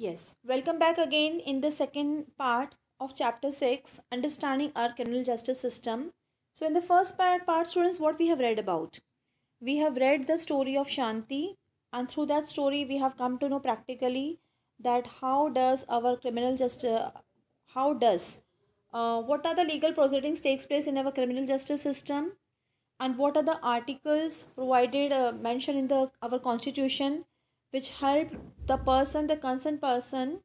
Yes, welcome back again in the second part of chapter 6 understanding our criminal justice system. So in the first part, part students what we have read about. We have read the story of Shanti and through that story we have come to know practically that how does our criminal justice how does uh, what are the legal proceedings takes place in our criminal justice system and what are the articles provided uh, mentioned in the our constitution which helped the person, the concerned person,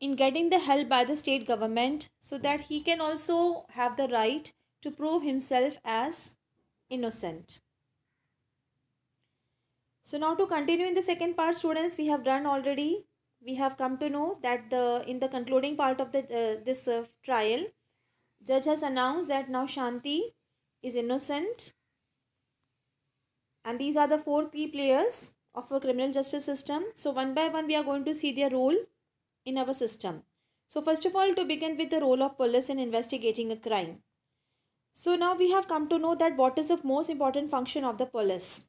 in getting the help by the state government so that he can also have the right to prove himself as innocent. So now to continue in the second part students we have done already we have come to know that the in the concluding part of the uh, this uh, trial judge has announced that now Shanti is innocent and these are the four key players of our criminal justice system. So one by one we are going to see their role in our system. So first of all to begin with the role of police in investigating a crime. So now we have come to know that what is the most important function of the police.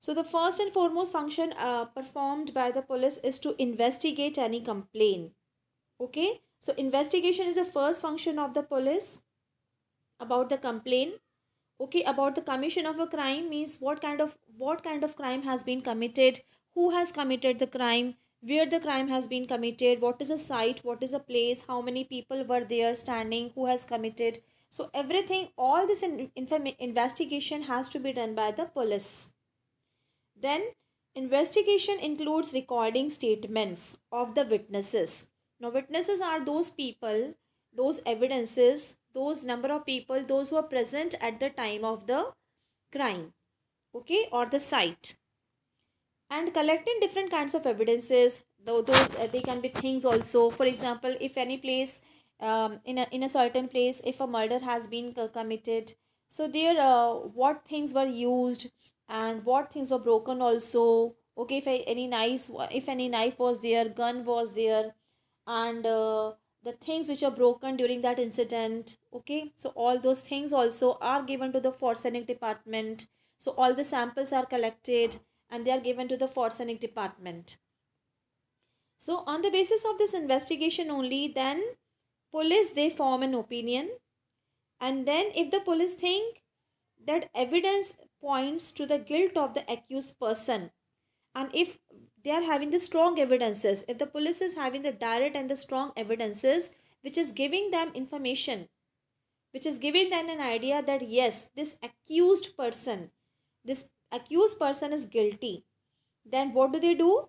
So the first and foremost function uh, performed by the police is to investigate any complaint. Okay. So investigation is the first function of the police about the complaint okay about the commission of a crime means what kind of what kind of crime has been committed who has committed the crime where the crime has been committed what is a site what is a place how many people were there standing who has committed so everything all this in, investigation has to be done by the police then investigation includes recording statements of the witnesses now witnesses are those people those evidences, those number of people, those who are present at the time of the crime, okay, or the site. And collecting different kinds of evidences, though those uh, they can be things also. For example, if any place, um, in a in a certain place, if a murder has been committed, so there, uh, what things were used and what things were broken also. Okay, if any knife, if any knife was there, gun was there, and uh, the things which are broken during that incident okay so all those things also are given to the forensic department so all the samples are collected and they are given to the forensic department so on the basis of this investigation only then police they form an opinion and then if the police think that evidence points to the guilt of the accused person and if they are having the strong evidences if the police is having the direct and the strong evidences which is giving them information which is giving them an idea that yes this accused person this accused person is guilty then what do they do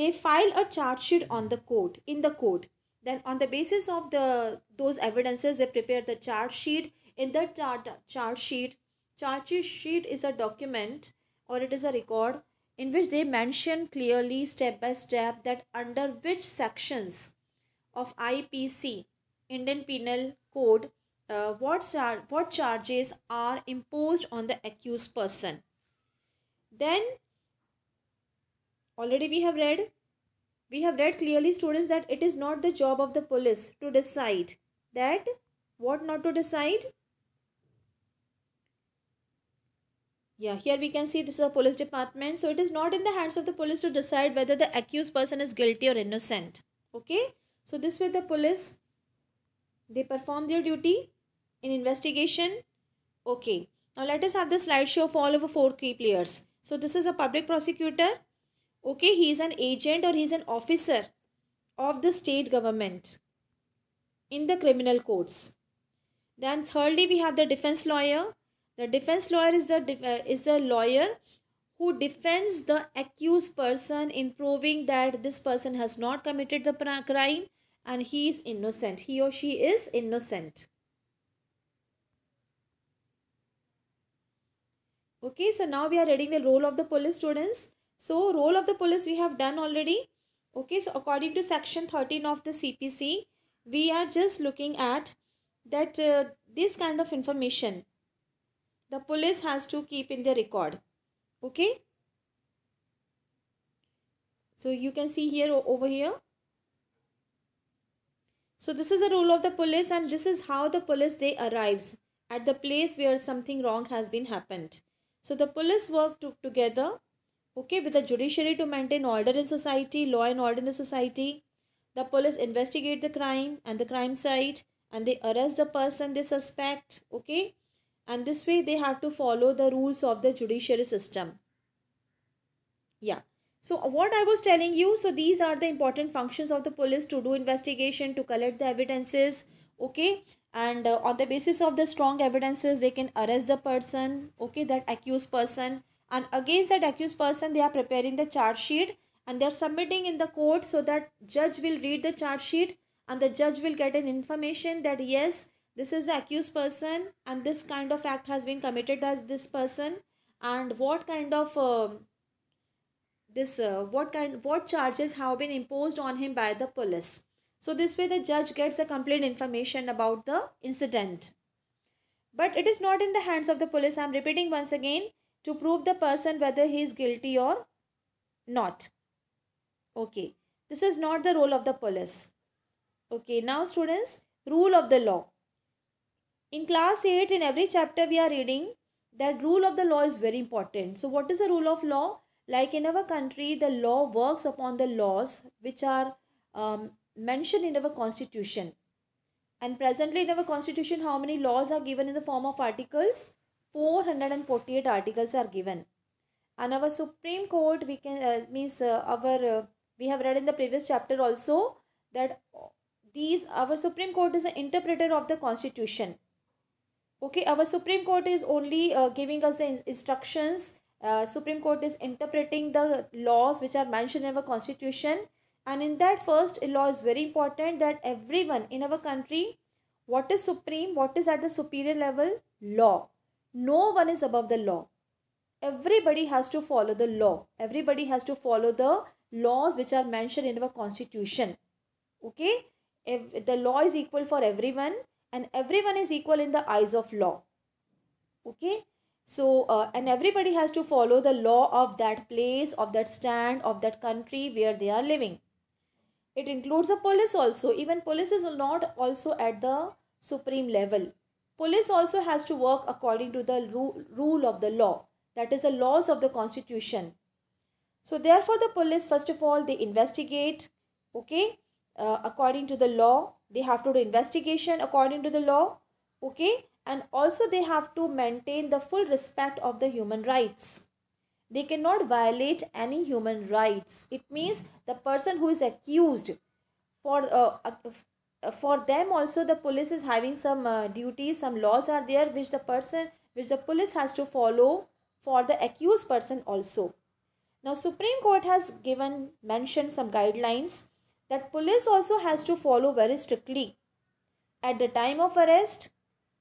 they file a charge sheet on the court in the court then on the basis of the those evidences they prepare the charge sheet in the charge charge sheet charge sheet is a document or it is a record in which they mention clearly step by step that under which sections of IPC, Indian Penal Code, uh, what, char- what charges are imposed on the accused person. Then, already we have read, we have read clearly students that it is not the job of the police to decide that what not to decide yeah here we can see this is a police department so it is not in the hands of the police to decide whether the accused person is guilty or innocent okay so this way the police they perform their duty in investigation okay now let us have the slideshow of all of the four key players so this is a public prosecutor okay he is an agent or he is an officer of the state government in the criminal courts then thirdly we have the defense lawyer the defense lawyer is the def uh, is the lawyer who defends the accused person in proving that this person has not committed the crime and he is innocent. He or she is innocent. Okay, so now we are reading the role of the police students. So, role of the police we have done already. Okay, so according to section 13 of the CPC, we are just looking at that uh, this kind of information the police has to keep in the record okay so you can see here over here so this is the role of the police and this is how the police they arrives at the place where something wrong has been happened so the police work to, together okay with the judiciary to maintain order in society law and order in the society the police investigate the crime and the crime site and they arrest the person they suspect okay and this way they have to follow the rules of the judiciary system yeah so what i was telling you so these are the important functions of the police to do investigation to collect the evidences okay and uh, on the basis of the strong evidences they can arrest the person okay that accused person and against that accused person they are preparing the charge sheet and they are submitting in the court so that judge will read the charge sheet and the judge will get an information that yes this is the accused person and this kind of act has been committed as this person and what kind of uh, this uh, what kind what charges have been imposed on him by the police so this way the judge gets a complete information about the incident but it is not in the hands of the police i'm repeating once again to prove the person whether he is guilty or not okay this is not the role of the police okay now students rule of the law in class 8, in every chapter we are reading that rule of the law is very important. So what is the rule of law? Like in our country, the law works upon the laws which are um, mentioned in our constitution. And presently in our constitution, how many laws are given in the form of articles? 448 articles are given. And our Supreme Court, we can, uh, means uh, our, uh, we have read in the previous chapter also that these, our Supreme Court is an interpreter of the constitution okay our supreme court is only uh, giving us the instructions uh, supreme court is interpreting the laws which are mentioned in our constitution and in that first law is very important that everyone in our country what is supreme what is at the superior level law no one is above the law everybody has to follow the law everybody has to follow the laws which are mentioned in our constitution okay if the law is equal for everyone and everyone is equal in the eyes of law okay so uh, and everybody has to follow the law of that place of that stand of that country where they are living it includes the police also even police is not also at the supreme level police also has to work according to the ru- rule of the law that is the laws of the constitution so therefore the police first of all they investigate okay uh, according to the law they have to do investigation according to the law okay and also they have to maintain the full respect of the human rights they cannot violate any human rights it means the person who is accused for uh, uh for them also the police is having some uh, duties some laws are there which the person which the police has to follow for the accused person also now supreme court has given mentioned some guidelines that police also has to follow very strictly at the time of arrest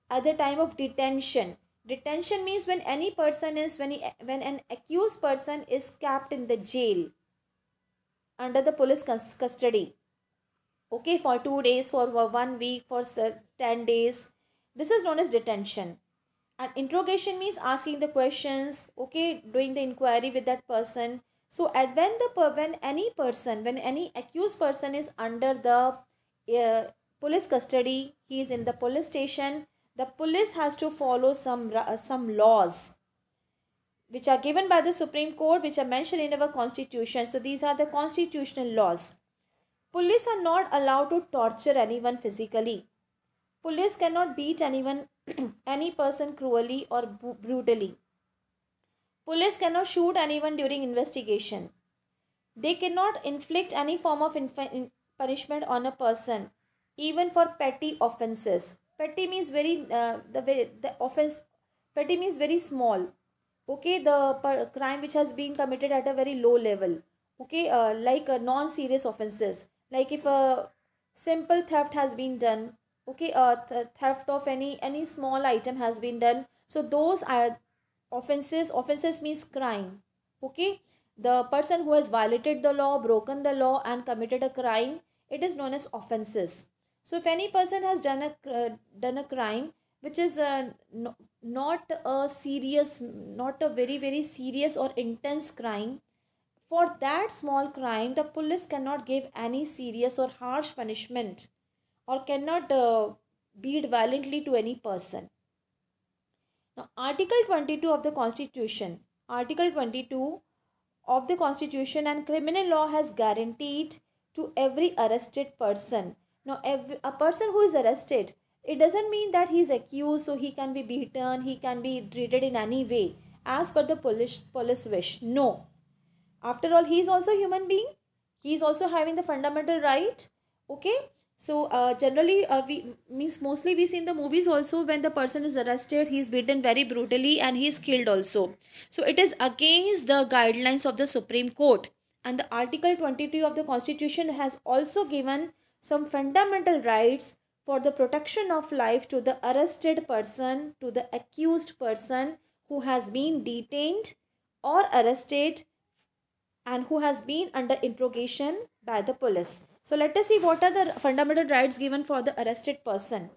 at the time of detention detention means when any person is when he, when an accused person is kept in the jail under the police custody okay for 2 days for one week for 10 days this is known as detention and interrogation means asking the questions okay doing the inquiry with that person so at when the when any person when any accused person is under the uh, police custody, he is in the police station. The police has to follow some uh, some laws which are given by the Supreme Court, which are mentioned in our constitution. So these are the constitutional laws. Police are not allowed to torture anyone physically. Police cannot beat anyone, any person cruelly or brutally. Police cannot shoot anyone during investigation. They cannot inflict any form of punishment on a person, even for petty offenses. Petty means very uh, the the offense. Petty means very small. Okay, the crime which has been committed at a very low level. Okay, uh, like uh, non-serious offenses. Like if a simple theft has been done. Okay, uh, th theft of any any small item has been done. So those are offenses offenses means crime okay the person who has violated the law broken the law and committed a crime it is known as offenses so if any person has done a uh, done a crime which is a, uh, no, not a serious not a very very serious or intense crime for that small crime the police cannot give any serious or harsh punishment or cannot uh, beat violently to any person now, Article 22 of the Constitution, Article 22 of the Constitution and criminal law has guaranteed to every arrested person. Now, every, a person who is arrested, it doesn't mean that he is accused, so he can be beaten, he can be treated in any way as per the police, police wish. No. After all, he is also human being. He is also having the fundamental right. Okay so uh, generally uh, we means mostly we see in the movies also when the person is arrested he is beaten very brutally and he is killed also so it is against the guidelines of the supreme court and the article 22 of the constitution has also given some fundamental rights for the protection of life to the arrested person to the accused person who has been detained or arrested and who has been under interrogation by the police so let us see what are the fundamental rights given for the arrested person.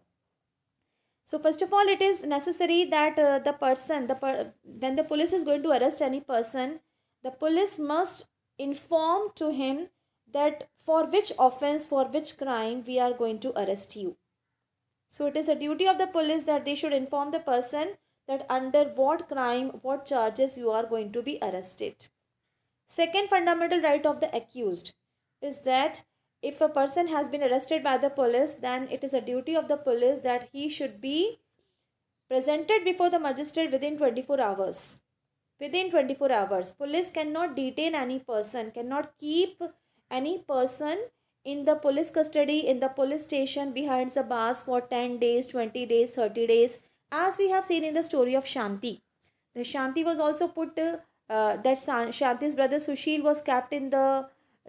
So first of all, it is necessary that uh, the person, the per when the police is going to arrest any person, the police must inform to him that for which offense, for which crime we are going to arrest you. So it is a duty of the police that they should inform the person that under what crime, what charges you are going to be arrested. Second fundamental right of the accused is that if a person has been arrested by the police then it is a duty of the police that he should be presented before the magistrate within 24 hours within 24 hours police cannot detain any person cannot keep any person in the police custody in the police station behind the bars for 10 days 20 days 30 days as we have seen in the story of shanti the shanti was also put uh, that shanti's brother sushil was kept in the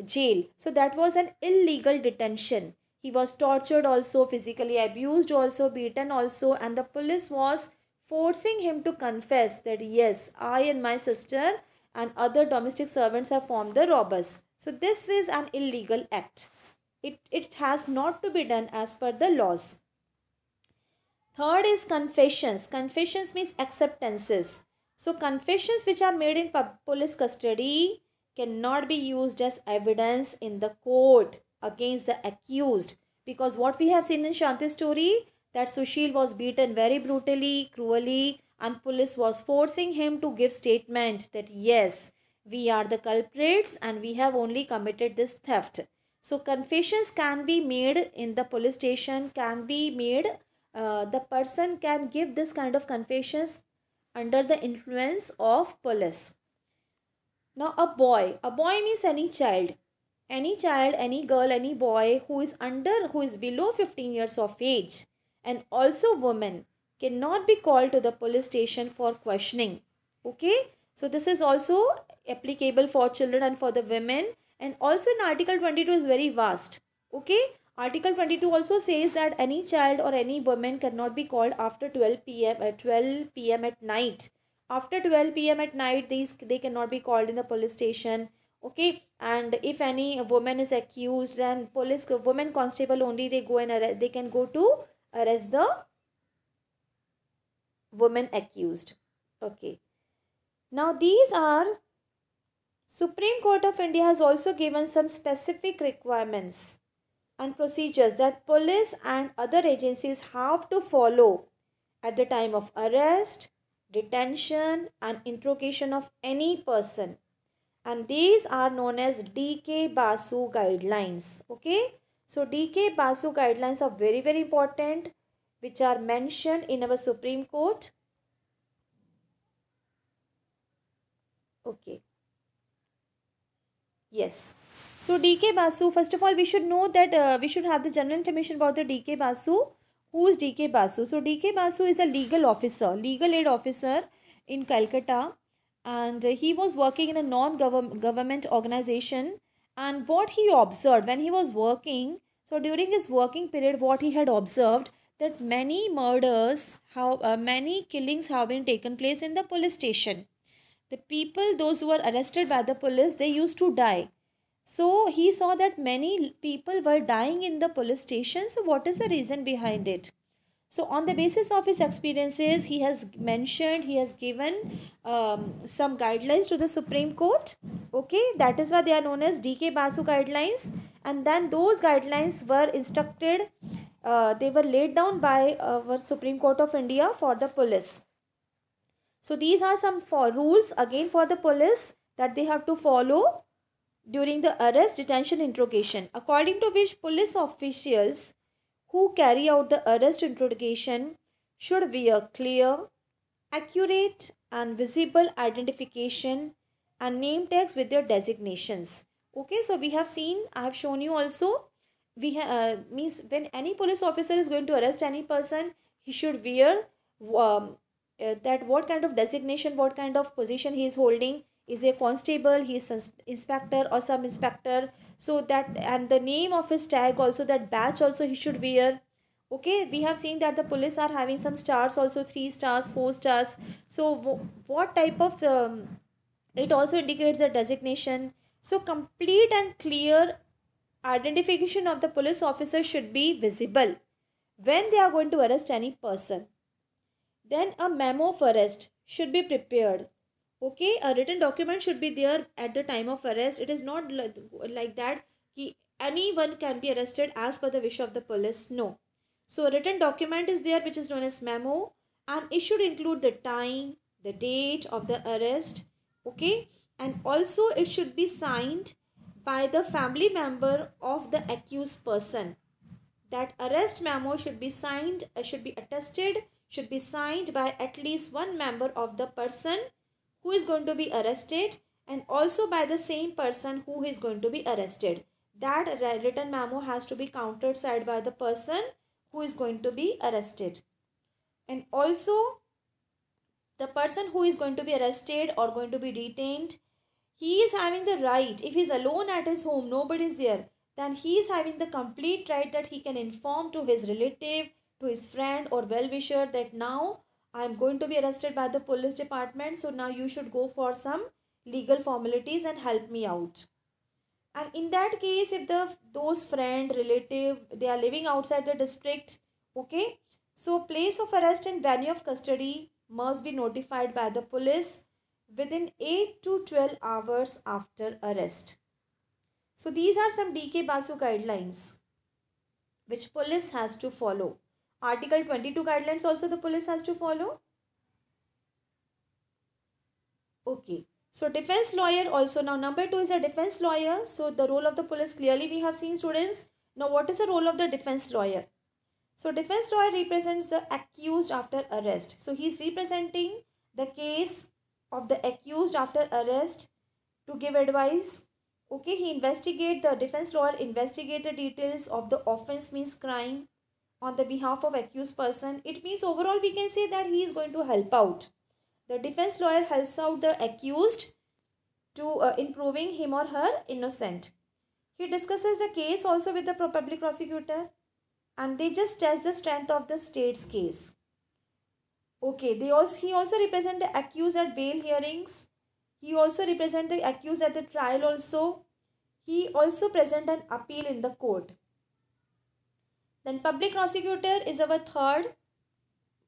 jail. So that was an illegal detention. He was tortured also, physically abused also, beaten also, and the police was forcing him to confess that yes, I and my sister and other domestic servants have formed the robbers. So this is an illegal act. It, it has not to be done as per the laws. Third is confessions. Confessions means acceptances. So confessions which are made in police custody cannot be used as evidence in the court against the accused because what we have seen in Shanti's story that Sushil was beaten very brutally, cruelly and police was forcing him to give statement that yes, we are the culprits and we have only committed this theft. So confessions can be made in the police station, can be made, uh, the person can give this kind of confessions under the influence of police. Now a boy. A boy means any child. Any child, any girl, any boy who is under, who is below 15 years of age and also woman cannot be called to the police station for questioning. Okay. So this is also applicable for children and for the women and also in article 22 is very vast. Okay. Article 22 also says that any child or any woman cannot be called after 12 pm at uh, 12 pm at night after 12 pm at night these they cannot be called in the police station okay and if any woman is accused then police woman constable only they go and arrest, they can go to arrest the woman accused okay now these are supreme court of india has also given some specific requirements and procedures that police and other agencies have to follow at the time of arrest detention and interrogation of any person and these are known as DK Basu guidelines okay so DK Basu guidelines are very very important which are mentioned in our Supreme Court okay yes so DK Basu first of all we should know that uh, we should have the general information about the DK Basu who is D.K. Basu? So, D.K. Basu is a legal officer, legal aid officer in Calcutta and uh, he was working in a non-government organization and what he observed when he was working, so during his working period what he had observed that many murders, how uh, many killings have been taken place in the police station. The people, those who were arrested by the police, they used to die. So he saw that many people were dying in the police station. So what is the reason behind it? So on the basis of his experiences, he has mentioned, he has given um, some guidelines to the Supreme Court. Okay, that is why they are known as DK Basu guidelines. And then those guidelines were instructed, uh, they were laid down by our Supreme Court of India for the police. So these are some for rules again for the police that they have to follow during the arrest, detention, interrogation, according to which police officials who carry out the arrest interrogation should wear clear, accurate, and visible identification and name tags with their designations. Okay, so we have seen, I have shown you also, we uh, means when any police officer is going to arrest any person, he should wear um, uh, that what kind of designation, what kind of position he is holding, is a constable he is inspector or some inspector so that and the name of his tag also that badge also he should wear okay we have seen that the police are having some stars also three stars four stars so what type of um, it also indicates the designation so complete and clear identification of the police officer should be visible when they are going to arrest any person then a memo of arrest should be prepared okay a written document should be there at the time of arrest it is not like that ki anyone can be arrested as per the wish of the police no so a written document is there which is known as memo and it should include the time the date of the arrest okay and also it should be signed by the family member of the accused person that arrest memo should be signed uh, should be attested should be signed by at least one member of the person who is going to be arrested and also by the same person who is going to be arrested. That written memo has to be countersigned by the person who is going to be arrested. And also the person who is going to be arrested or going to be detained, he is having the right. If he is alone at his home, nobody is there, then he is having the complete right that he can inform to his relative, to his friend or well-wisher that now I am going to be arrested by the police department. So now you should go for some legal formalities and help me out. And in that case, if the those friend, relative, they are living outside the district, okay. So place of arrest and venue of custody must be notified by the police within 8 to 12 hours after arrest. So these are some DK Basu guidelines which police has to follow. Article 22 guidelines also the police has to follow. Okay. So defense lawyer also now number two is a defense lawyer. So the role of the police clearly we have seen students. Now what is the role of the defense lawyer? So defense lawyer represents the accused after arrest. So he is representing the case of the accused after arrest to give advice. Okay, he investigate the defense lawyer investigate the details of the offense means crime on the behalf of accused person it means overall we can say that he is going to help out the defense lawyer helps out the accused to uh, him or her innocent he discusses the case also with the public prosecutor and they just test the strength of the state's case okay they also he also represent the accused at bail hearings he also represent the accused at the trial also he also present an appeal in the court then public prosecutor is our third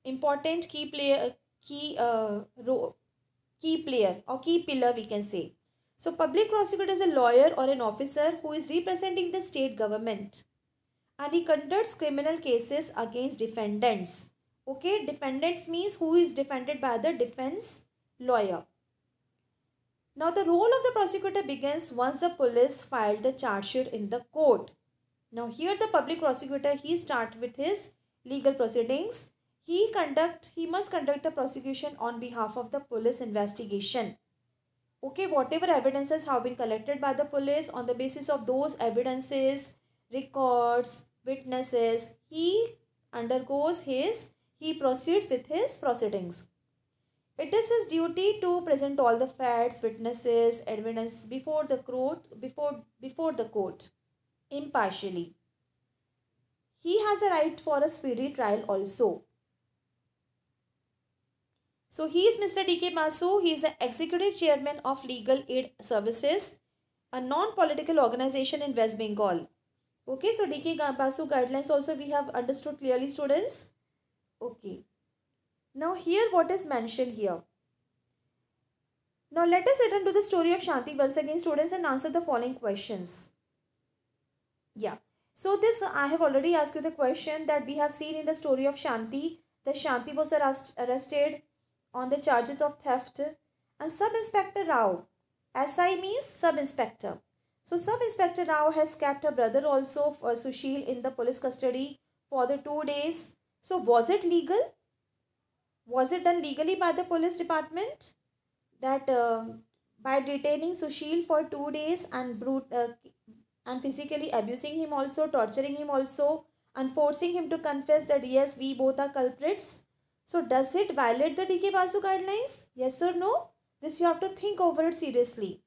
important key player, key uh, role, key player or key pillar we can say. So public prosecutor is a lawyer or an officer who is representing the state government and he conducts criminal cases against defendants. Okay, defendants means who is defended by the defense lawyer. Now the role of the prosecutor begins once the police filed the charge sheet in the court. Now here the public prosecutor, he start with his legal proceedings. He conduct, he must conduct the prosecution on behalf of the police investigation. Okay, whatever evidences have been collected by the police on the basis of those evidences, records, witnesses, he undergoes his, he proceeds with his proceedings. It is his duty to present all the facts, witnesses, evidence before the court, before, before the court impartially. He has a right for a speedy trial also. So he is Mr. DK Masu. He is the executive chairman of Legal Aid Services, a non-political organization in West Bengal. Okay, so DK Masu guidelines also we have understood clearly students. Okay. Now here what is mentioned here. Now let us return to the story of Shanti once again students and answer the following questions yeah so this i have already asked you the question that we have seen in the story of shanti The shanti was arrest, arrested on the charges of theft and sub inspector rao si means sub inspector so sub inspector rao has kept her brother also uh, sushil in the police custody for the two days so was it legal was it done legally by the police department that uh, by detaining Sushil for two days and brute, uh, and physically abusing him also, torturing him also and forcing him to confess that yes, we both are culprits. So does it violate the DK Basu guidelines? Yes or no? This you have to think over it seriously.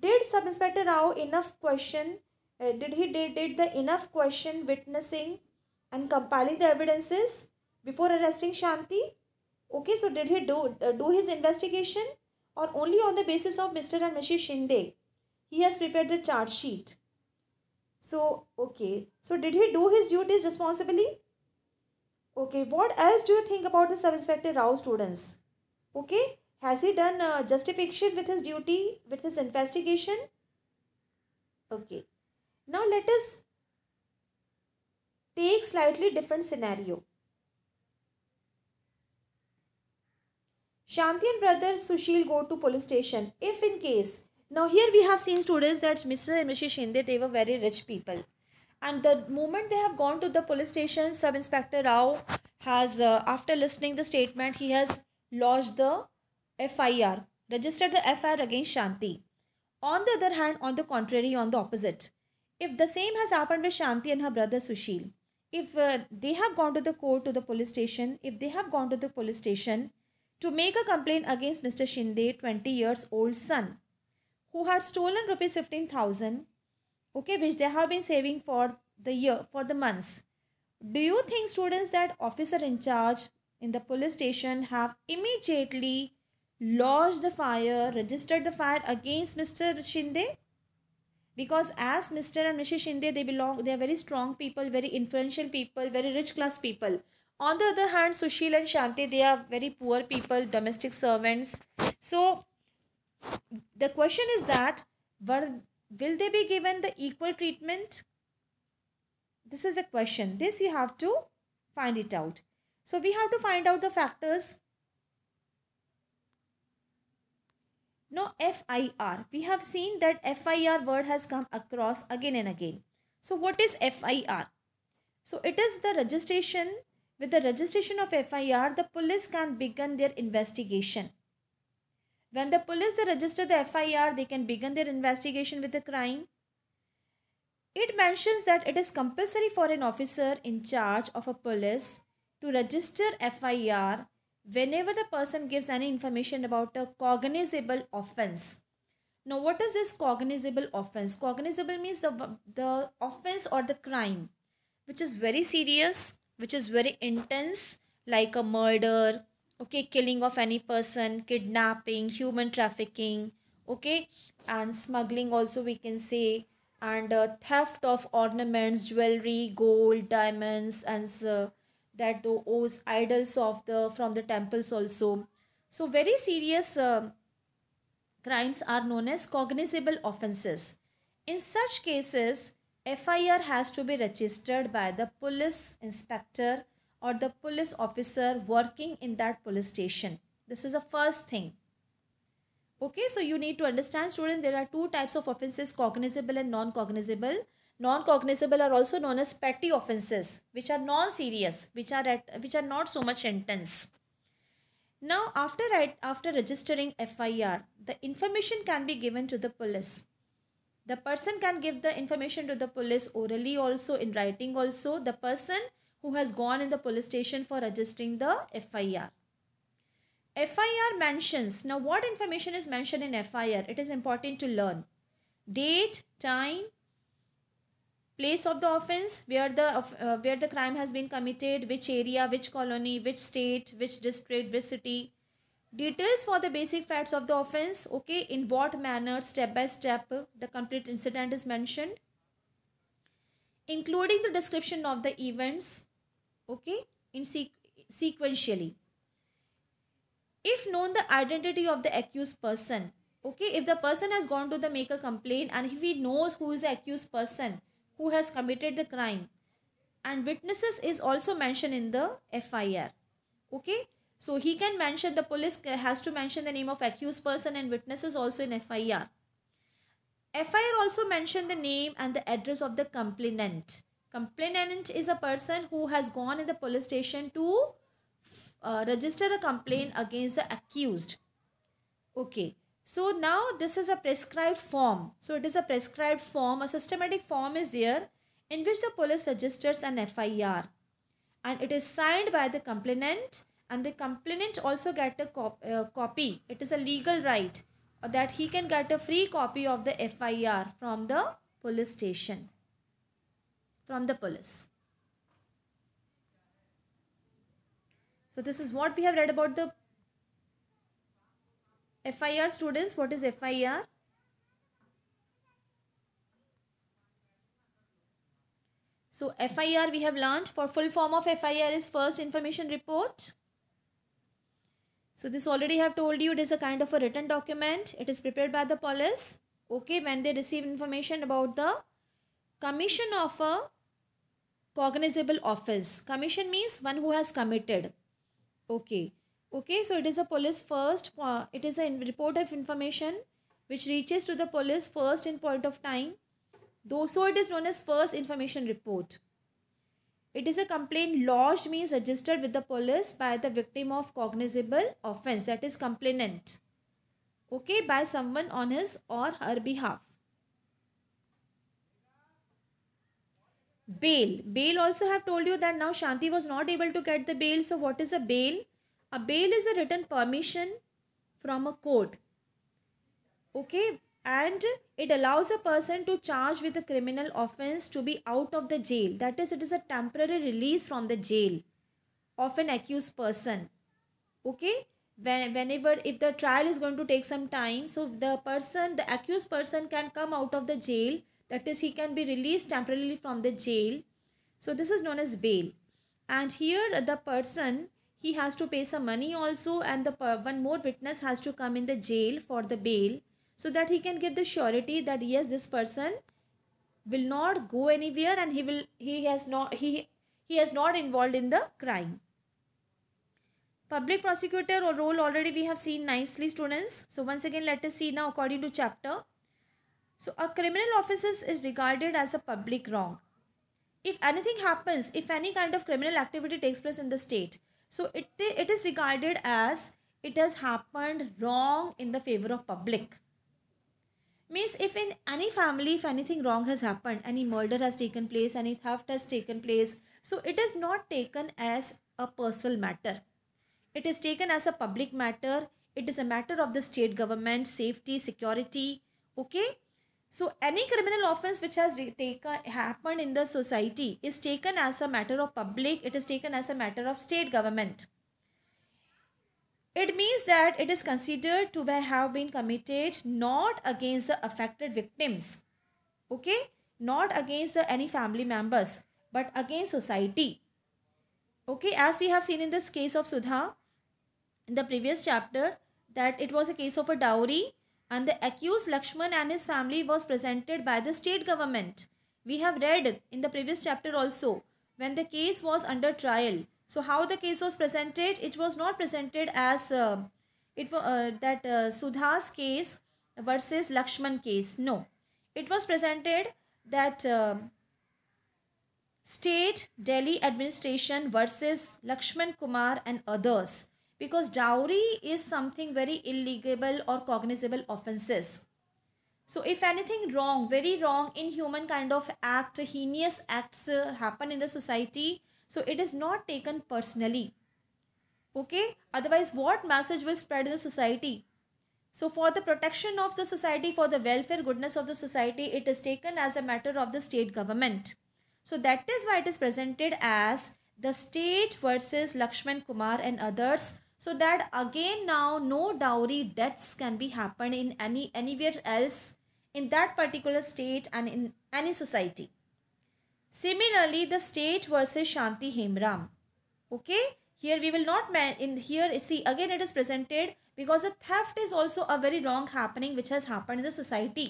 Did Sub-Inspector Rao enough question, uh, did he did, did the enough question witnessing and compiling the evidences before arresting Shanti? Okay, so did he do, uh, do his investigation or only on the basis of Mr. and Mrs. Shinde? he has prepared the chart sheet so okay so did he do his duties responsibly okay what else do you think about the sub inspector rao students okay has he done uh, justification with his duty with his investigation okay now let us take slightly different scenario shanti and brother sushil go to police station if in case now here we have seen students that Mr. and Mrs. Shinde, they were very rich people. And the moment they have gone to the police station, Sub-Inspector Rao has, uh, after listening the statement, he has lodged the FIR, registered the FIR against Shanti. On the other hand, on the contrary, on the opposite. If the same has happened with Shanti and her brother Sushil, if uh, they have gone to the court, to the police station, if they have gone to the police station to make a complaint against Mr. Shinde, 20 years old son, who had stolen rupees 15000 okay which they have been saving for the year for the months do you think students that officer in charge in the police station have immediately lodged the fire registered the fire against mr shinde because as mr and mrs shinde they belong they are very strong people very influential people very rich class people on the other hand sushil and shanti they are very poor people domestic servants so the question is that were, will they be given the equal treatment? This is a question. This you have to find it out. So we have to find out the factors. Now FIR. We have seen that FIR word has come across again and again. So what is FIR? So it is the registration. With the registration of FIR, the police can begin their investigation. When the police they register the FIR, they can begin their investigation with the crime. It mentions that it is compulsory for an officer in charge of a police to register FIR whenever the person gives any information about a cognizable offense. Now, what is this cognizable offense? Cognizable means the, the offense or the crime, which is very serious, which is very intense, like a murder, okay killing of any person kidnapping human trafficking okay and smuggling also we can say and uh, theft of ornaments jewelry gold diamonds and uh, that those idols of the from the temples also so very serious uh, crimes are known as cognizable offenses in such cases fir has to be registered by the police inspector or the police officer working in that police station. This is the first thing. Okay, so you need to understand students, there are two types of offenses, cognizable and non-cognizable. Non-cognizable are also known as petty offenses, which are non-serious, which are at, which are not so much intense. Now, after, after registering FIR, the information can be given to the police. The person can give the information to the police orally also, in writing also. The person who has gone in the police station for registering the FIR. FIR mentions, now what information is mentioned in FIR? It is important to learn. Date, time, place of the offense, where the, uh, where the crime has been committed, which area, which colony, which state, which district, which city. Details for the basic facts of the offense, okay, in what manner, step by step, the complete incident is mentioned. Including the description of the events, okay in sequ sequentially if known the identity of the accused person okay if the person has gone to the make a complaint and if he knows who is the accused person who has committed the crime and witnesses is also mentioned in the fir okay so he can mention the police has to mention the name of accused person and witnesses also in fir fir also mention the name and the address of the complainant Complainant is a person who has gone in the police station to uh, register a complaint against the accused. Okay. So now this is a prescribed form. So it is a prescribed form. A systematic form is there in which the police registers an FIR. And it is signed by the complainant and the complainant also get a cop uh, copy. It is a legal right uh, that he can get a free copy of the FIR from the police station from the police. So this is what we have read about the FIR students. What is FIR? So FIR we have learnt for full form of FIR is first information report. So this already have told you it is a kind of a written document. It is prepared by the police. Okay, when they receive information about the commission of a cognizable offense. Commission means one who has committed. Okay. Okay, so it is a police first, uh, it is a report of information which reaches to the police first in point of time. Though so it is known as first information report. It is a complaint lodged means registered with the police by the victim of cognizable offense that is complainant. Okay, by someone on his or her behalf. bail bail also have told you that now shanti was not able to get the bail so what is a bail a bail is a written permission from a court okay and it allows a person to charge with a criminal offense to be out of the jail that is it is a temporary release from the jail of an accused person okay when, whenever if the trial is going to take some time so the person the accused person can come out of the jail that is he can be released temporarily from the jail so this is known as bail and here the person he has to pay some money also and the one more witness has to come in the jail for the bail so that he can get the surety that yes this person will not go anywhere and he will he has not he he has not involved in the crime public prosecutor role already we have seen nicely students so once again let us see now according to chapter so a criminal offences is regarded as a public wrong. If anything happens, if any kind of criminal activity takes place in the state, so it, it is regarded as it has happened wrong in the favor of public. Means if in any family, if anything wrong has happened, any murder has taken place, any theft has taken place, so it is not taken as a personal matter. It is taken as a public matter. It is a matter of the state government, safety, security, okay so any criminal offense which has taken uh, happened in the society is taken as a matter of public, it is taken as a matter of state government. It means that it is considered to have been committed not against the affected victims, okay, not against any family members, but against society. Okay, as we have seen in this case of Sudha, in the previous chapter, that it was a case of a dowry and the accused Lakshman and his family was presented by the state government. We have read in the previous chapter also when the case was under trial. So how the case was presented? It was not presented as uh, it uh, that uh, Sudha's case versus Lakshman case. No, it was presented that uh, state Delhi administration versus Lakshman Kumar and others because dowry is something very illegal or cognizable offenses. So if anything wrong, very wrong, inhuman kind of act, heinous acts uh, happen in the society, so it is not taken personally. Okay, otherwise what message will spread in the society? So for the protection of the society, for the welfare, goodness of the society, it is taken as a matter of the state government. So that is why it is presented as the state versus Lakshman Kumar and others so that again now no dowry debts can be happened in any anywhere else in that particular state and in any society similarly the state versus shanti hemram okay here we will not in here see again it is presented because the theft is also a very wrong happening which has happened in the society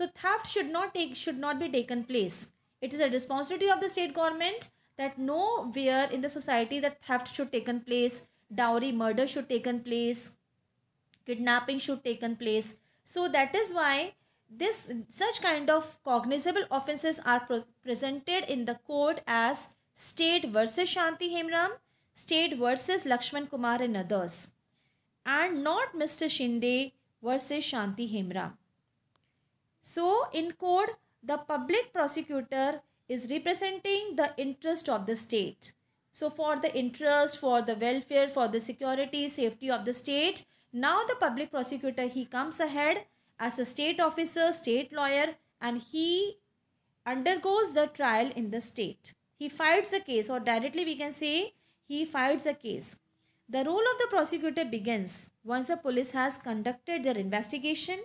so theft should not take should not be taken place. It is a responsibility of the state government that nowhere in the society that theft should taken place dowry murder should taken place kidnapping should taken place so that is why this such kind of cognizable offenses are presented in the court as state versus shanti hemram state versus lakshman kumar and others and not mr shinde versus shanti hemram so in court the public prosecutor is representing the interest of the state so for the interest, for the welfare, for the security, safety of the state, now the public prosecutor, he comes ahead as a state officer, state lawyer and he undergoes the trial in the state. He fights a case or directly we can say he fights a case. The role of the prosecutor begins once the police has conducted their investigation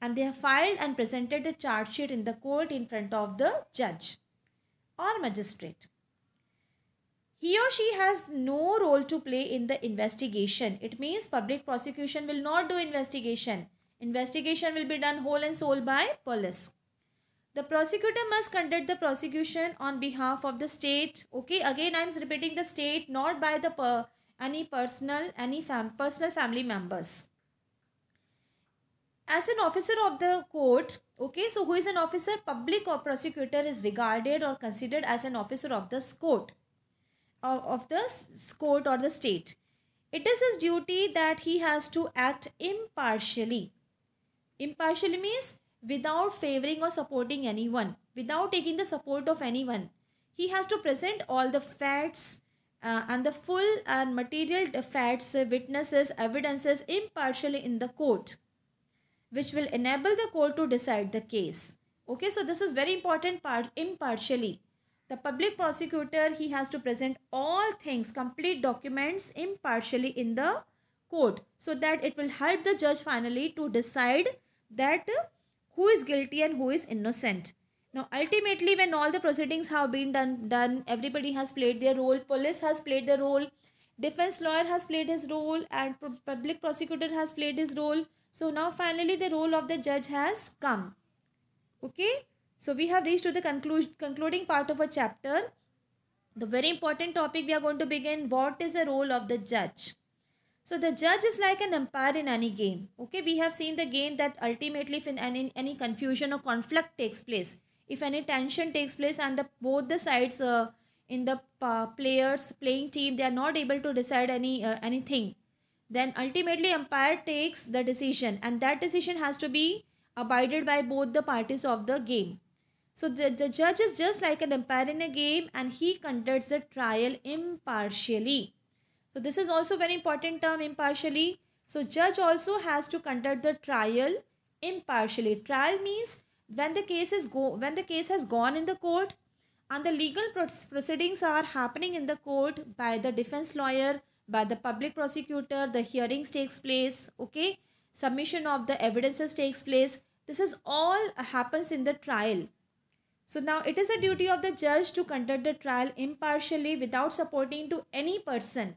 and they have filed and presented a charge sheet in the court in front of the judge or magistrate he or she has no role to play in the investigation. It means public prosecution will not do investigation. Investigation will be done whole and sole by police. The prosecutor must conduct the prosecution on behalf of the state. Okay, again I am repeating the state, not by the per any personal any fam personal family members. As an officer of the court, okay, so who is an officer? Public or prosecutor is regarded or considered as an officer of this court of, of the court or the state. It is his duty that he has to act impartially. Impartially means without favoring or supporting anyone, without taking the support of anyone. He has to present all the facts uh, and the full and material facts, witnesses, evidences impartially in the court, which will enable the court to decide the case. Okay, so this is very important part impartially the public prosecutor he has to present all things complete documents impartially in the court so that it will help the judge finally to decide that uh, who is guilty and who is innocent now ultimately when all the proceedings have been done done everybody has played their role police has played their role defense lawyer has played his role and public prosecutor has played his role so now finally the role of the judge has come okay so we have reached to the conclu concluding part of our chapter. The very important topic we are going to begin, what is the role of the judge? So the judge is like an umpire in any game. Okay, we have seen the game that ultimately if in any, any confusion or conflict takes place, if any tension takes place and the both the sides uh, in the uh, players playing team they are not able to decide any uh, anything, then ultimately umpire takes the decision and that decision has to be abided by both the parties of the game. So the, the judge is just like an umpire in a game and he conducts the trial impartially. So this is also very important term impartially. So judge also has to conduct the trial impartially. Trial means when the case is go when the case has gone in the court and the legal proceedings are happening in the court by the defense lawyer, by the public prosecutor, the hearings takes place, okay? Submission of the evidences takes place. This is all happens in the trial so now it is a duty of the judge to conduct the trial impartially without supporting to any person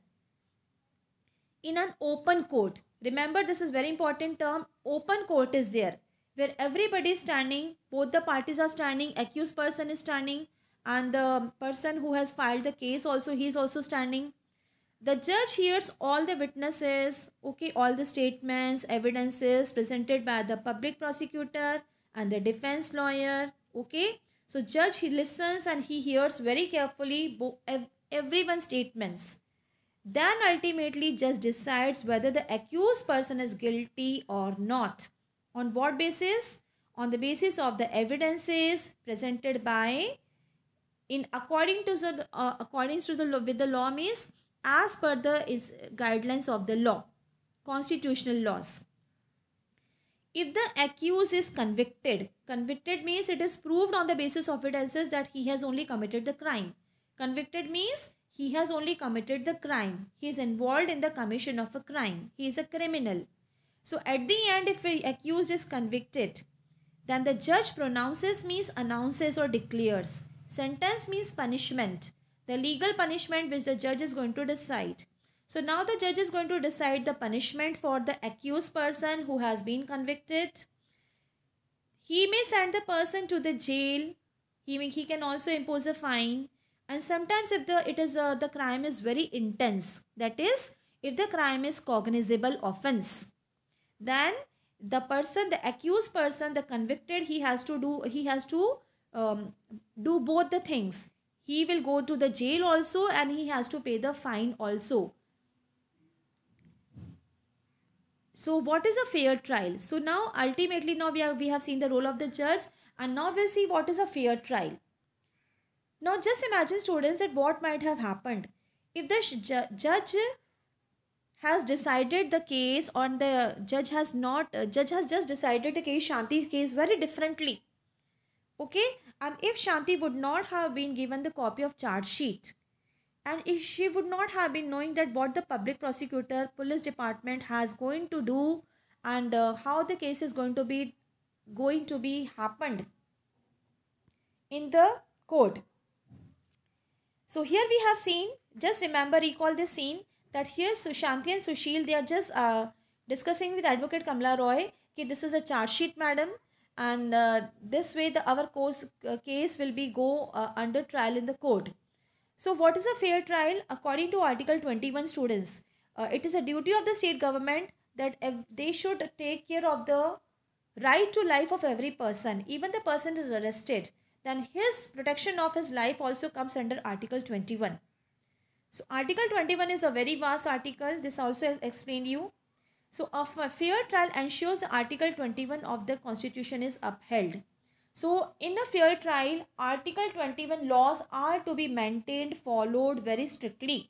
in an open court. Remember this is very important term open court is there where everybody is standing both the parties are standing accused person is standing and the person who has filed the case also he is also standing. The judge hears all the witnesses okay all the statements evidences presented by the public prosecutor and the defense lawyer okay so judge, he listens and he hears very carefully everyone's statements. Then ultimately judge decides whether the accused person is guilty or not. On what basis? On the basis of the evidences presented by in according to the uh, according to the law with the law means as per the is guidelines of the law constitutional laws if the accused is convicted convicted means it is proved on the basis of evidences that he has only committed the crime convicted means he has only committed the crime he is involved in the commission of a crime he is a criminal so at the end if the accused is convicted then the judge pronounces means announces or declares sentence means punishment the legal punishment which the judge is going to decide so now the judge is going to decide the punishment for the accused person who has been convicted. He may send the person to the jail. He, may, he can also impose a fine. And sometimes if the, it is a, uh, the crime is very intense, that is, if the crime is cognizable offense, then the person, the accused person, the convicted, he has to do, he has to um, do both the things. He will go to the jail also and he has to pay the fine also So what is a fair trial? So now ultimately now we have, we have seen the role of the judge and now we'll see what is a fair trial. Now just imagine students that what might have happened. If the ju judge has decided the case or the judge has not, uh, judge has just decided the case, Shanti's case very differently. Okay. And if Shanti would not have been given the copy of charge sheet, and if she would not have been knowing that what the public prosecutor police department has going to do and uh, how the case is going to be going to be happened in the court so here we have seen just remember recall this scene that here Sushanti and Sushil they are just uh, discussing with advocate Kamla Roy कि this is a charge sheet madam and uh, this way the our course uh, case will be go uh, under trial in the court so what is a fair trial? According to Article 21 students, uh, it is a duty of the state government that they should take care of the right to life of every person. Even the person is arrested, then his protection of his life also comes under Article 21. So Article 21 is a very vast article. This also has explained you. So a fair trial ensures Article 21 of the Constitution is upheld. So in a fair trial, Article 21 laws are to be maintained, followed very strictly.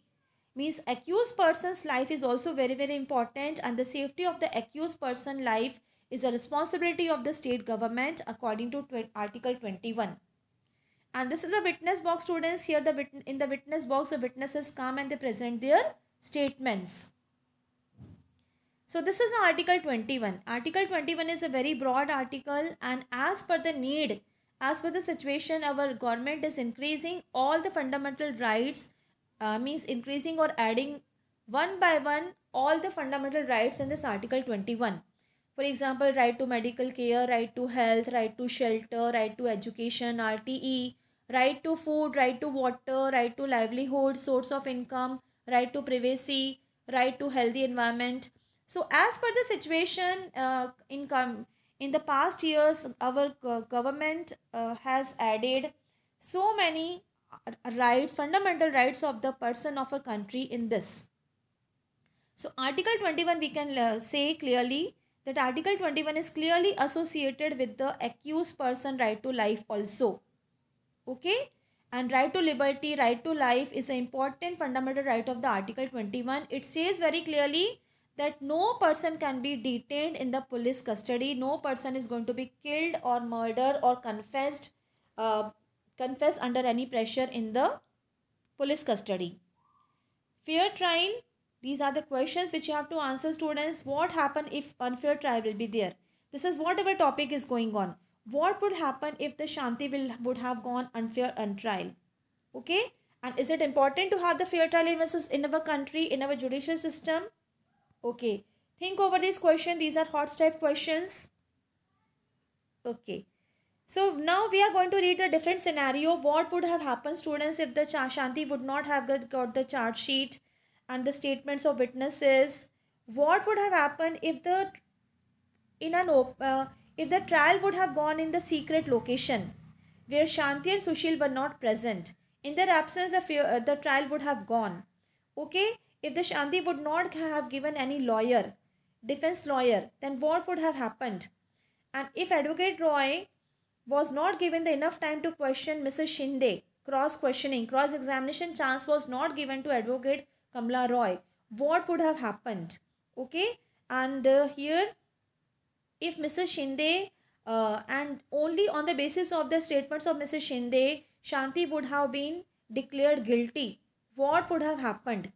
Means accused person's life is also very, very important and the safety of the accused person life is a responsibility of the state government according to Article 21. And this is a witness box students. Here the in the witness box the witnesses come and they present their statements. So this is Article 21. Article 21 is a very broad article and as per the need, as per the situation, our government is increasing all the fundamental rights, uh, means increasing or adding one by one all the fundamental rights in this Article 21. For example, right to medical care, right to health, right to shelter, right to education, RTE, right to food, right to water, right to livelihood, source of income, right to privacy, right to healthy environment, so as per the situation uh, in, in the past years, our government uh, has added so many rights, fundamental rights of the person of a country in this. So Article 21 we can uh, say clearly that Article 21 is clearly associated with the accused person right to life also. Okay and right to liberty right to life is an important fundamental right of the article 21 it says very clearly that no person can be detained in the police custody no person is going to be killed or murdered or confessed uh, confess under any pressure in the police custody fair trial these are the questions which you have to answer students what happen if unfair trial will be there this is whatever topic is going on what would happen if the shanti will would have gone unfair on trial okay and is it important to have the fair trial in our country in our judicial system okay think over this question these are hot type questions okay so now we are going to read the different scenario what would have happened students if the shanti would not have got the chart sheet and the statements of witnesses what would have happened if the in an uh, if the trial would have gone in the secret location where shanti and sushil were not present in their absence of uh, the trial would have gone okay if the Shanti would not have given any lawyer, defense lawyer, then what would have happened? And if Advocate Roy was not given the enough time to question Mrs. Shinde, cross questioning, cross examination chance was not given to Advocate Kamla Roy, what would have happened? Okay, and uh, here if Mrs. Shinde uh, and only on the basis of the statements of Mrs. Shinde, Shanti would have been declared guilty. What would have happened?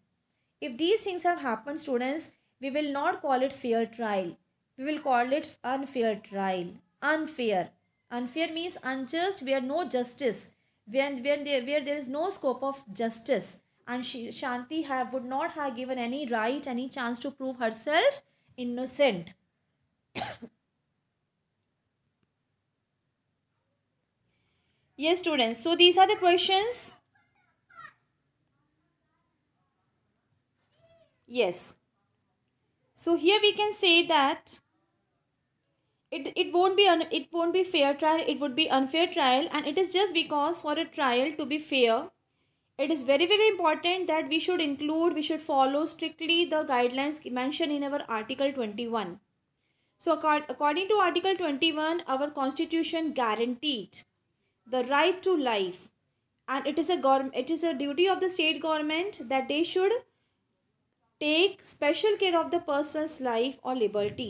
If these things have happened, students, we will not call it fair trial. We will call it unfair trial. Unfair. Unfair means unjust, where no justice, when, when there, where there is no scope of justice. And she, Shanti have, would not have given any right, any chance to prove herself innocent. yes, students. So, these are the questions. Yes. So here we can say that it, it won't be un, it won't be fair trial it would be unfair trial and it is just because for a trial to be fair it is very very important that we should include we should follow strictly the guidelines mentioned in our article 21 so according to article 21 our constitution guaranteed the right to life and it is a it is a duty of the state government that they should take special care of the person's life or liberty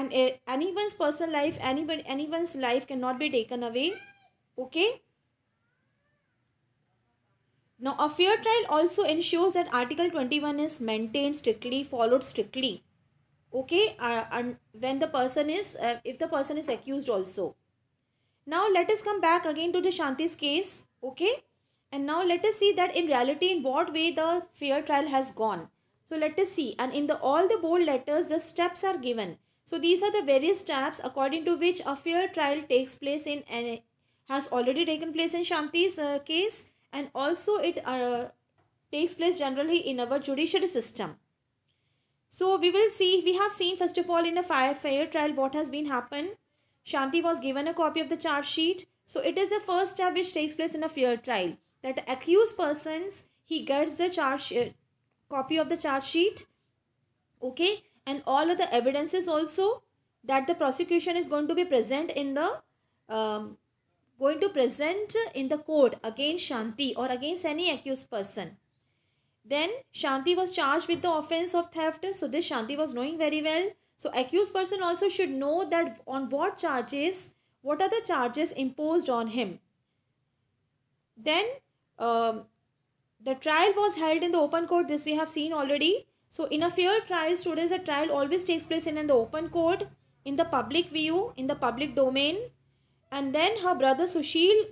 and anyone's personal life anyone anyone's life cannot be taken away okay now a fair trial also ensures that article 21 is maintained strictly followed strictly okay uh, and when the person is uh, if the person is accused also now let us come back again to the shanti's case okay and now let us see that in reality in what way the fair trial has gone. So let us see and in the all the bold letters the steps are given. So these are the various steps according to which a fair trial takes place in and has already taken place in Shanti's uh, case and also it uh, takes place generally in our judiciary system. So we will see, we have seen first of all in a fire fair trial what has been happened. Shanti was given a copy of the charge sheet. So it is the first step which takes place in a fair trial that accused persons he gets the charge uh, copy of the charge sheet okay and all of the evidences also that the prosecution is going to be present in the um, going to present in the court against Shanti or against any accused person. Then Shanti was charged with the offense of theft. So this Shanti was knowing very well. So accused person also should know that on what charges, what are the charges imposed on him. Then um, the trial was held in the open court this we have seen already so in a fair trial students a trial always takes place in, in the open court in the public view in the public domain and then her brother sushil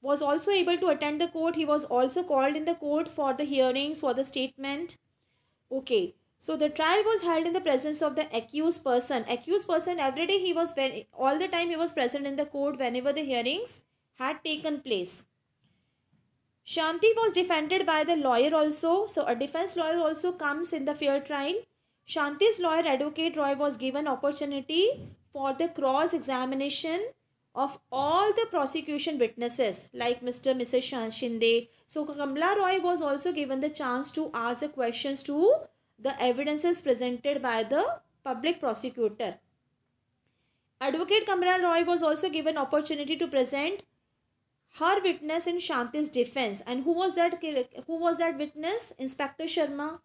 was also able to attend the court he was also called in the court for the hearings for the statement okay so the trial was held in the presence of the accused person accused person every day he was all the time he was present in the court whenever the hearings had taken place Shanti was defended by the lawyer also. So a defense lawyer also comes in the fair trial. Shanti's lawyer advocate Roy was given opportunity for the cross examination of all the prosecution witnesses like Mr. Mrs. Shinde. So Kamla Roy was also given the chance to ask the questions to the evidences presented by the public prosecutor. Advocate Kamla Roy was also given opportunity to present her witness in Shanti's defense. And who was that? Who was that witness? Inspector Sharma,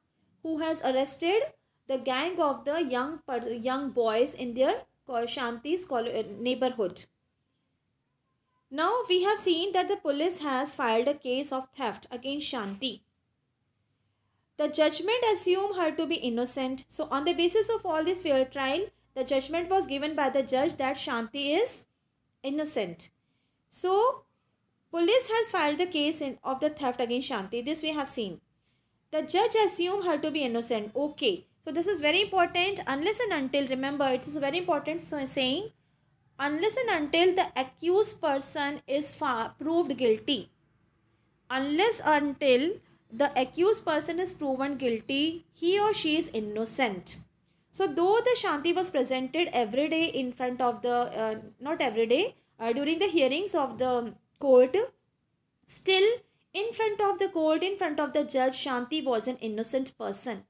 who has arrested the gang of the young young boys in their Shanti's uh, neighborhood. Now we have seen that the police has filed a case of theft against Shanti. The judgment assumed her to be innocent. So on the basis of all this fair trial, the judgment was given by the judge that Shanti is innocent. So Police has filed the case in, of the theft against Shanti. This we have seen. The judge assumed her to be innocent. Okay. So this is very important. Unless and until, remember, it is very important so saying, unless and until the accused person is proved guilty. Unless until the accused person is proven guilty, he or she is innocent. So though the Shanti was presented every day in front of the, uh, not every day, uh, during the hearings of the court. Still, in front of the court, in front of the judge, Shanti was an innocent person.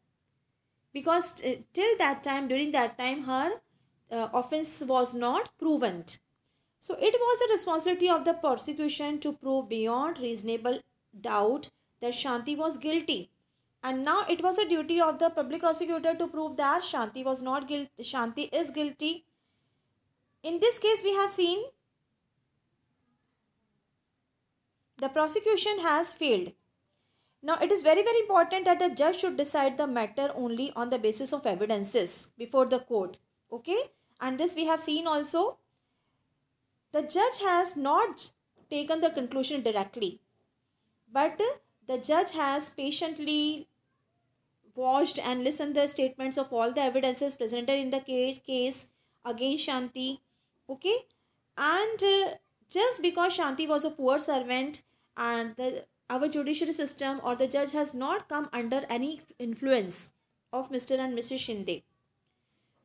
Because till that time, during that time, her uh, offense was not proven. So it was the responsibility of the prosecution to prove beyond reasonable doubt that Shanti was guilty. And now it was the duty of the public prosecutor to prove that Shanti was not guilty. Shanti is guilty. In this case, we have seen The prosecution has failed. Now, it is very, very important that the judge should decide the matter only on the basis of evidences before the court. Okay? And this we have seen also. The judge has not taken the conclusion directly, but the judge has patiently watched and listened the statements of all the evidences presented in the case, case against Shanti. Okay? And uh, just because Shanti was a poor servant, and the our judiciary system or the judge has not come under any influence of Mr. and Mrs. Shinde.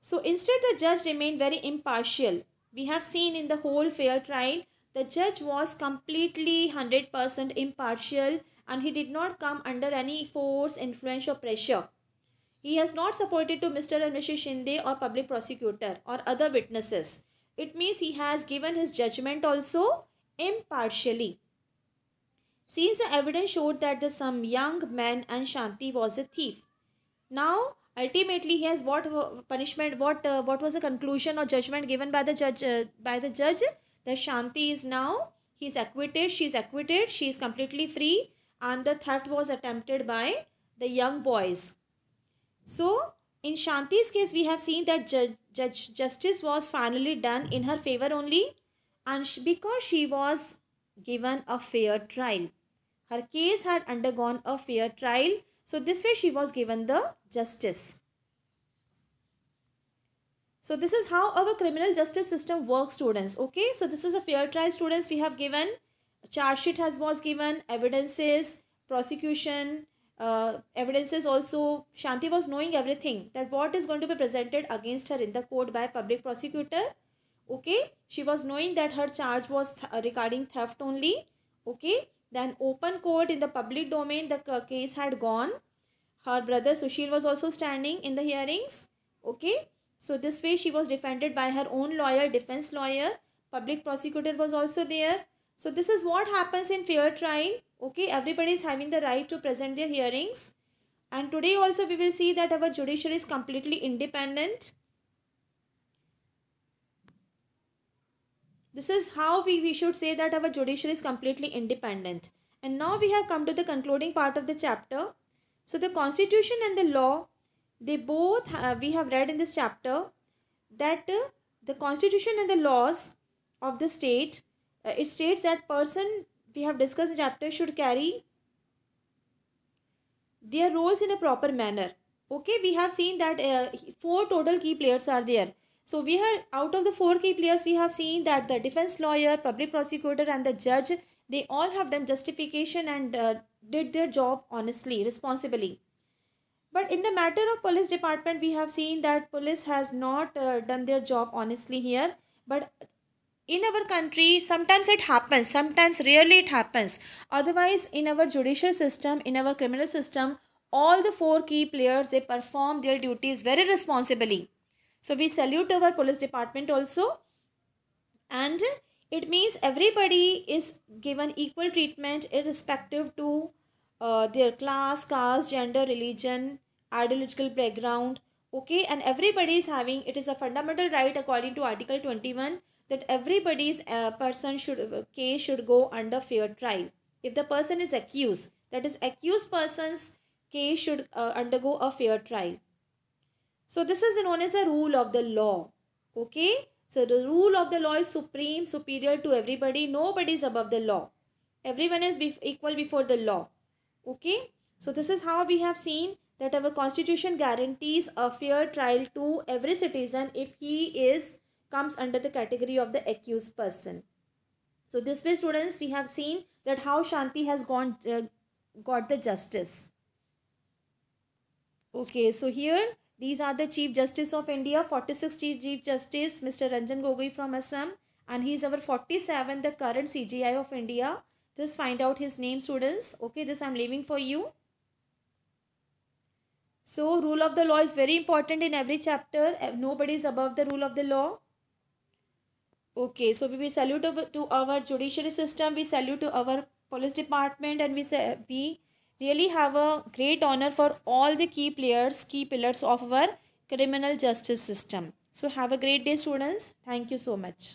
So instead, the judge remained very impartial. We have seen in the whole fair trial, the judge was completely 100% impartial and he did not come under any force, influence or pressure. He has not supported to Mr. and Mrs. Shinde or public prosecutor or other witnesses. It means he has given his judgment also impartially since the evidence showed that the some young man and Shanti was a thief. Now, ultimately, he has what uh, punishment? What uh, what was the conclusion or judgment given by the judge? Uh, by the judge, that Shanti is now he is acquitted. She is acquitted. She is completely free, and the theft was attempted by the young boys. So, in Shanti's case, we have seen that judge, judge justice was finally done in her favor only, and she, because she was given a fair trial. Her case had undergone a fair trial. So this way she was given the justice. So this is how our criminal justice system works students. Okay. So this is a fair trial students we have given. Charge sheet has was given. Evidences. Prosecution. Uh, evidences also. Shanti was knowing everything. That what is going to be presented against her in the court by public prosecutor. Okay. She was knowing that her charge was th regarding theft only. Okay. Then open court in the public domain, the case had gone. Her brother Sushil was also standing in the hearings. Okay. So this way she was defended by her own lawyer, defense lawyer. Public prosecutor was also there. So this is what happens in fair trial. Okay. Everybody is having the right to present their hearings. And today also we will see that our judiciary is completely independent. This is how we, we should say that our judiciary is completely independent. And now we have come to the concluding part of the chapter. So the constitution and the law, they both uh, we have read in this chapter that uh, the constitution and the laws of the state, uh, it states that person we have discussed in chapter should carry their roles in a proper manner. Okay, we have seen that uh, four total key players are there so we have out of the four key players, we have seen that the defense lawyer, public prosecutor and the judge, they all have done justification and uh, did their job honestly, responsibly. But in the matter of police department, we have seen that police has not uh, done their job honestly here. But in our country, sometimes it happens, sometimes rarely it happens. Otherwise, in our judicial system, in our criminal system, all the four key players, they perform their duties very responsibly so we salute our police department also. And it means everybody is given equal treatment irrespective to uh, their class, caste, gender, religion, ideological background. Okay, and everybody is having, it is a fundamental right according to Article 21 that everybody's uh, person should, uh, case should go under fair trial. If the person is accused, that is accused person's case should uh, undergo a fair trial. So this is known as a rule of the law. Okay. So the rule of the law is supreme, superior to everybody. Nobody is above the law. Everyone is bef equal before the law. Okay. So this is how we have seen that our constitution guarantees a fair trial to every citizen if he is comes under the category of the accused person. So this way students we have seen that how Shanti has gone uh, got the justice. Okay. So here these are the Chief Justice of India, 46th Chief Justice, Mr. Ranjan Gogoi from Assam. And he is our 47th, the current CGI of India. Just find out his name, students. Okay, this I am leaving for you. So, rule of the law is very important in every chapter. Eh, nobody is above the rule of the law. Okay, so we, we salute to our judiciary system. We salute to our police department and we, say we really have a great honor for all the key players, key pillars of our criminal justice system. So have a great day students. Thank you so much.